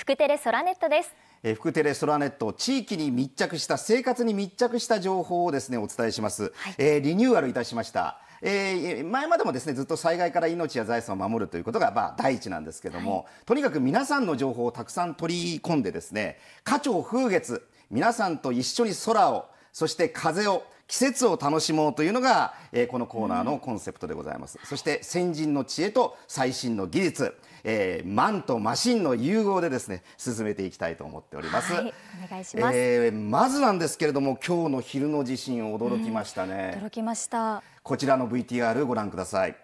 福テレソラネットですえ福テレソラネット地域に密着した生活に密着した情報をですねお伝えします、はい、えー、リニューアルいたしましたえー、前までもですねずっと災害から命や財産を守るということが、まあ、第一なんですけども、はい、とにかく皆さんの情報をたくさん取り込んでですね花鳥風月皆さんと一緒に空をそして風を季節を楽しもうというのが、えー、このコーナーのコンセプトでございます、うん、そして先人の知恵と最新の技術、えー、マンとマシンの融合でですね進めていきたいと思っております、はい、お願いします、えー、まずなんですけれども今日の昼の地震驚きましたね、うん、驚きましたこちらの VTR ご覧ください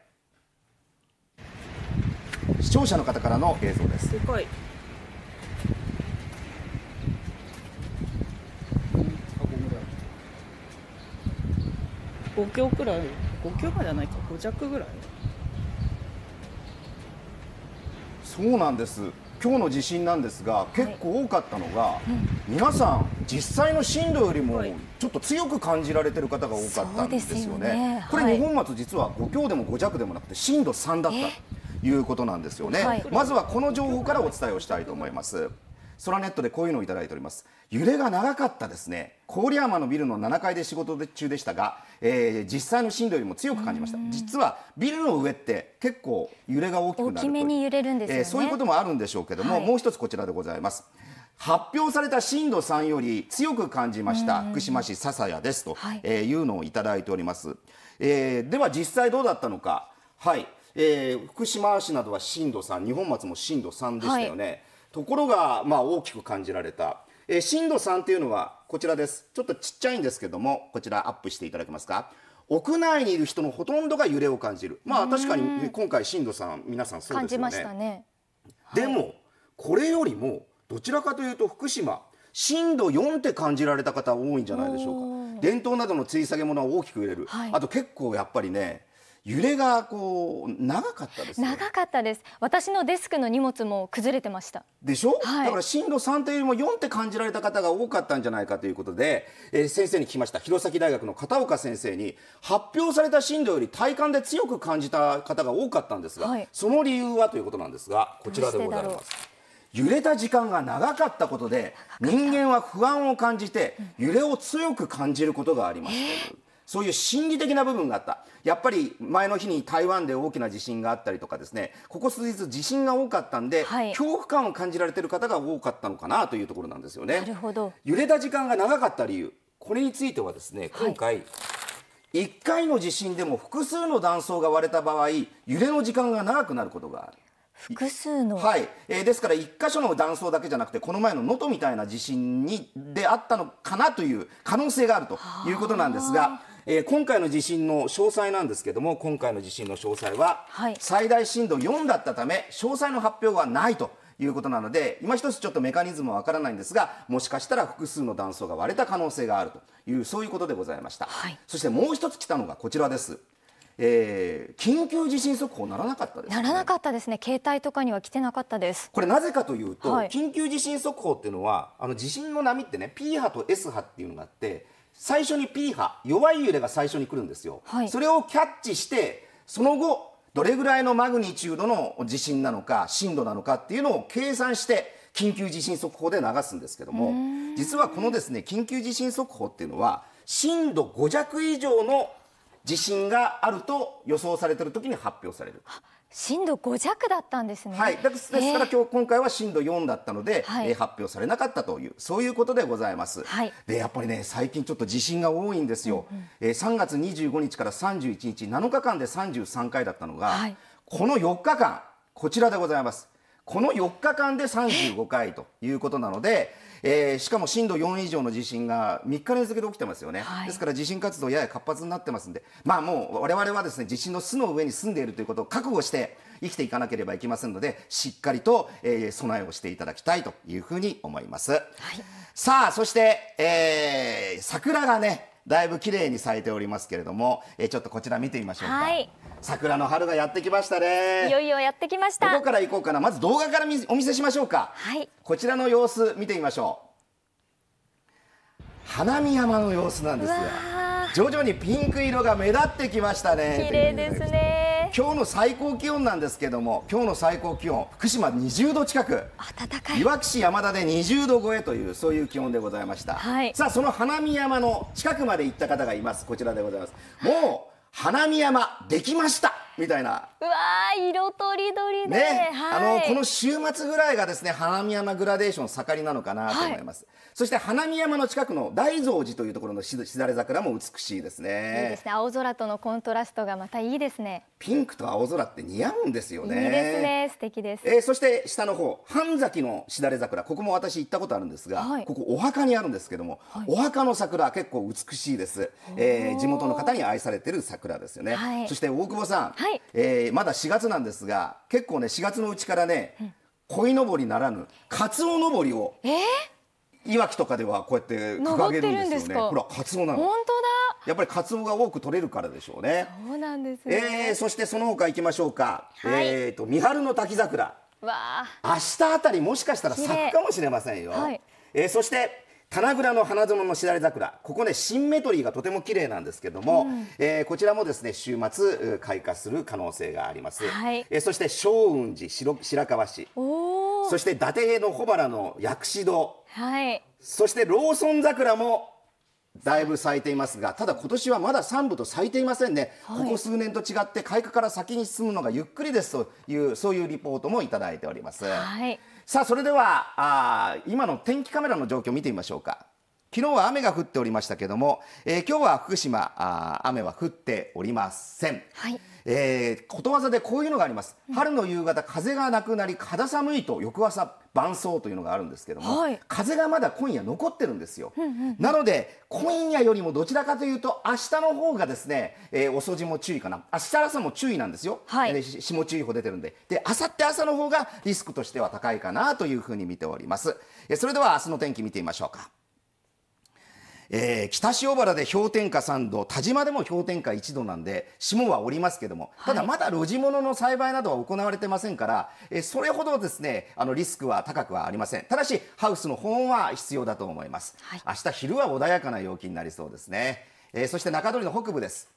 視聴者の方からの映像ですすごい5強くらい5強までゃないか5弱ぐらいそうなんです今日の地震なんですが結構多かったのが、はい皆さん実際の震度よりもちょっと強く感じられてる方が多かったんですよね、ね、これ二本松実は5強でも5弱でもなくて震度3だったということなんですよね、はい、まずはこの情報からお伝えをしたいと思いますラネットでこういうのをいただいております揺れが長かったですね郡山のビルの7階で仕事中でしたが、えー、実際の震度よりも強く感じました実はビルの上って結構揺れが大きくなるめに揺れるんです、ね、えー、そういうこともあるんでしょうけども、はい、もう一つこちらでございます発表された震度3より強く感じました福島市笹谷ですと、いえいうのをいただいております、えー、では実際どうだったのかはい、えー、福島市などは震度3二本松も震度3でしたよね、はいところが、まあ、大きく感じられた。えー、震度3っていうのはこちらです。ちょっとちっちゃいんですけども、こちらアップしていただけますか。屋内にいる人のほとんどが揺れを感じる。まあ確かに今回震度3、皆さんそうですよね。感じましたね。でも、はい、これよりもどちらかというと福島、震度4って感じられた方多いんじゃないでしょうか。伝統などのつり下げ物は大きく揺れる。はい、あと結構やっぱりね、揺れがこう長かったです、ね、長かったです私のデスクの荷物も崩れてましたでしょ、はい、だから震度3というよりも4って感じられた方が多かったんじゃないかということで、えー、先生に聞きました弘前大学の片岡先生に発表された震度より体感で強く感じた方が多かったんですが、はい、その理由はということなんですがこちらでございます揺れた時間が長かったことで人間は不安を感じて揺れを強く感じることがあります、えーそういう心理的な部分があった。やっぱり前の日に台湾で大きな地震があったりとかですね、ここ数日地震が多かったんで、はい、恐怖感を感じられてる方が多かったのかなというところなんですよね。揺れた時間が長かった理由、これについてはですね、今回、はい、1回の地震でも複数の断層が割れた場合、揺れの時間が長くなることがある。複数の、はいえー、ですから1箇所の断層だけじゃなくてこの前の能登みたいな地震にであったのかなという可能性があるということなんですが。えー、今回の地震の詳細なんですけども、今回の地震の詳細は、最大震度4だったため、詳細の発表はないと。いうことなので、今一つちょっとメカニズムはわからないんですが、もしかしたら複数の断層が割れた可能性があるという、そういうことでございました。はい、そしてもう一つ来たのがこちらです。えー、緊急地震速報ならなかったです、ね、ならなかったですね、携帯とかには来てなかったです。これ、なぜかというと、はい、緊急地震速報っていうのは、あの地震の波ってね、P 波と S 波っていうのがあって、最初に P 波弱い揺れが最初に来るんですよ、はい、それをキャッチしてその後どれぐらいのマグニチュードの地震なのか震度なのかっていうのを計算して緊急地震速報で流すんですけども実はこのですね緊急地震速報っていうのは震度5弱以上の地震があると予想されている時に発表される。震度5弱だったんですね。はい、ですから、えー、今日今回は震度4だったので、はい、発表されなかったというそういうことでございます。はい、でやっぱりね最近ちょっと地震が多いんですよ。うんうん、えー、3月25日から31日7日間で33回だったのが、はい、この4日間こちらでございます。この4日間で35回ということなので、えー、しかも震度4以上の地震が3日連続で起きてますよね、はい、ですから地震活動やや活発になってますんで、まあ、もう我々はですね地震の巣の上に住んでいるということを覚悟して生きていかなければいけませんのでしっかりと、えー、備えをしていただきたいというふうに思います。はい、さあそして、えー、桜がねだいぶ綺麗に咲いておりますけれども、えー、ちょっとこちら見てみましょうか、はい、桜の春がやってきましたねいよいよやってきましたどこから行こうかなまず動画からお見せしましょうか、はい、こちらの様子見てみましょう花見山の様子なんですよ徐々にピンク色が目立ってきましたね。綺麗ですね。今日の最高気温なんですけども、今日の最高気温、福島20度近く。暖かい。いわき市山田で20度超えという、そういう気温でございました。はい、さあ、その花見山の近くまで行った方がいます。こちらでございます。もう、花見山できました。みたいなうわ色とりどりで、ねはい、あのこの週末ぐらいがですね花見山グラデーション盛りなのかなと思います、はい、そして花見山の近くの大蔵寺というところのしだれ桜も美しいですねいいですね青空とのコントラストがまたいいですねピンクと青空って似合うんですよねいいですね素敵です、えー、そして下の方半崎のしだれ桜ここも私行ったことあるんですが、はい、ここお墓にあるんですけども、お墓の桜結構美しいです、えー、地元の方に愛されてる桜ですよねそして大久保さんはい、えー、まだ4月なんですが結構ね4月のうちからね、うん、鯉のぼりならぬカツオのぼりを、えー、いわきとかではこうやって掲げるんですよねほらカツオなの本当だやっぱりカツオが多く取れるからでしょうねそうなんですね、えー、そしてその他行きましょうか、はい、えっ、ー、と三春の滝桜わあ。明日あたりもしかしたら咲くかもしれませんよ、はい、えー、そして棚倉の花園のしだれ桜ここねシンメトリーがとても綺麗なんですけども、うん、えー、こちらもですね週末開花する可能性があります、はい、えー、そして松雲寺白河市そして伊達平の小原の薬師堂、はい、そしてローソン桜もだいぶ咲いていますがただ今年はまだ3部と咲いていませんね、はい、ここ数年と違って開花から先に進むのがゆっくりですというそういうリポートもいただいております。はいさあそれではあ今の天気カメラの状況を見てみましょうか。昨日は雨が降っておりましたけども、えー、今日は福島あ雨は降っておりません、はい、えー、ことわざでこういうのがあります、うん、春の夕方風がなくなり肌寒いと翌朝伴奏というのがあるんですけども、はい、風がまだ今夜残ってるんですよ、うんうんうん、なので今夜よりもどちらかというと明日の方がですね、えー、遅霜注意かな明日朝も注意なんですよ、はい、えー、霜注意報出てるんでで明後日朝の方がリスクとしては高いかなというふうに見ております、えそれでは明日の天気見てみましょうかえー、北塩原で氷点下3度田島でも氷点下1度なんで霜はおりますけども、ただまだ露地物の栽培などは行われてませんから、えー、それほどですねあのリスクは高くはありませんただしハウスの保温は必要だと思います、はい、明日昼は穏やかな陽気になりそうですね、えー、そして中通りの北部です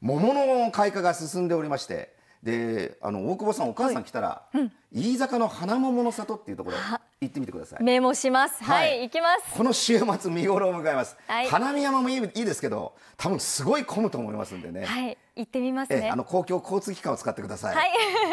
桃の開花が進んでおりましてであの大久保さんお母さん来たら、はいうん、飯坂の花桃の里っていうところ行ってみてくださいメモしますはい、はい、行きますこの週末見頃を迎えます、はい、花見山もいいですけど多分すごい混むと思いますんでねはい行ってみますねあの公共交通機関を使ってください、はい、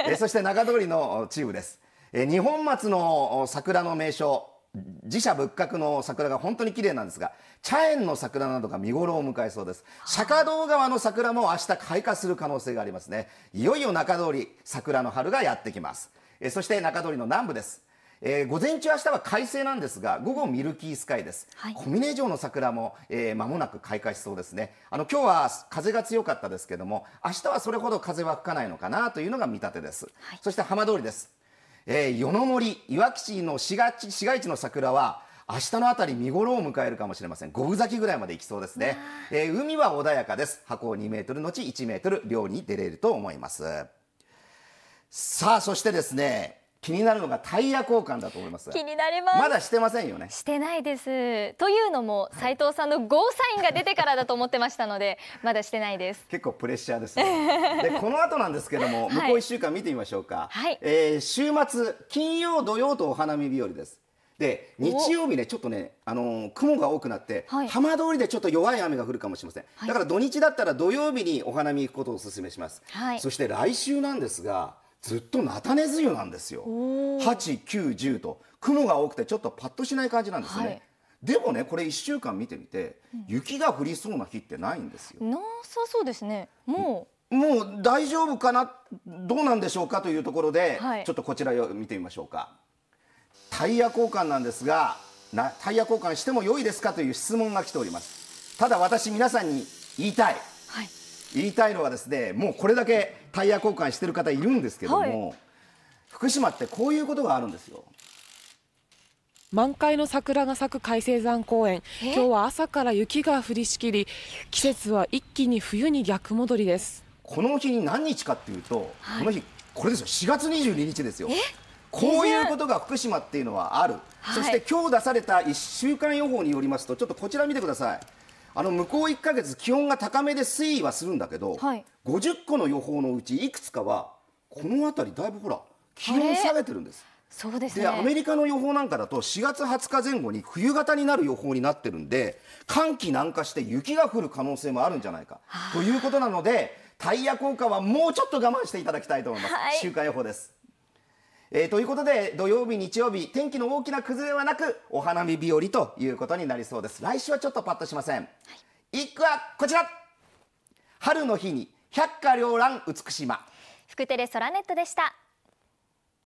えそして中通りのチームですえ日本松の桜の名所自社仏閣の桜が本当に綺麗なんですが、茶園の桜などが見頃を迎えそうです。釈迦堂側の桜も明日開花する可能性がありますね。いよいよ中通り、桜の春がやってきます。えそして中通りの南部です。えー、午前中、明日は快晴なんですが、午後、ミルキースカイです、はい、小峰城の桜も、えー、間もなく開花しそうですね、あの今日は風が強かったですけども、明日はそれほど風は吹かないのかなというのが見立てです、はい、そして浜通りです、えー、夜の森、いわき市の市街市街地の桜は、明日のあたり見頃を迎えるかもしれません。五分咲きぐらいまで行きそうですね。えー、海は穏やかです。箱2メートルのち1メートル、漁に出れると思います。さあ、そしてですね、気になるのがタイヤ交換だと思います気になりますまだしてませんよねしてないですというのも斉藤さんのゴーサインが出てからだと思ってましたので まだしてないです結構プレッシャーですね でこの後なんですけども向こう1週間見てみましょうか、はい、えー、週末金曜土曜とお花見日和ですで日曜日ね、ちょっとね、あのー、雲が多くなって、はい、浜通りでちょっと弱い雨が降るかもしれません、はい、だから土日だったら土曜日にお花見行くことをお勧めします、はい、そして来週なんですが、ずっと菜種梅雨なんですよ890と雲が多くてちょっとパッとしない感じなんですね、はい、でもねこれ1週間見てみて、雪が降りそうな日ってないんですよなさそうですねもうもう大丈夫かなどうなんでしょうかというところで、はい、ちょっとこちらを見てみましょうかタイヤ交換なんですがなタイヤ交換しても良いですかという質問が来ておりますただ私皆さんに言いたい言いたいのはですねもうこれだけタイヤ交換してる方いるんですけども、はい、福島ってこういうことがあるんですよ。満開の桜が咲く海星山公園今日は朝から雪が降りしきり季節は一気に冬に逆戻りですこの日に何日かっていうと、はい、この日これですよ4月22日ですよこういうことが福島っていうのはある、はい、そして今日出された1週間予報によりますとちょっとこちら見てくださいあの向こう1か月気温が高めで推移はするんだけど、はい、50個の予報のうちいくつかはこの辺りだいぶほら気温下げてるんです。そうです、ね、でアメリカの予報なんかだと4月20日前後に冬型になる予報になってるんで寒気南下して雪が降る可能性もあるんじゃないかということなのでタイヤ効果はもうちょっと我慢していただきたいと思います、はい、週間予報ですえー、ということで土曜日日曜日天気の大きな崩れはなくお花見日和ということになりそうです来週はちょっとパッとしません、一句はこちら春の日に百花繚乱美島福テレソラネットでした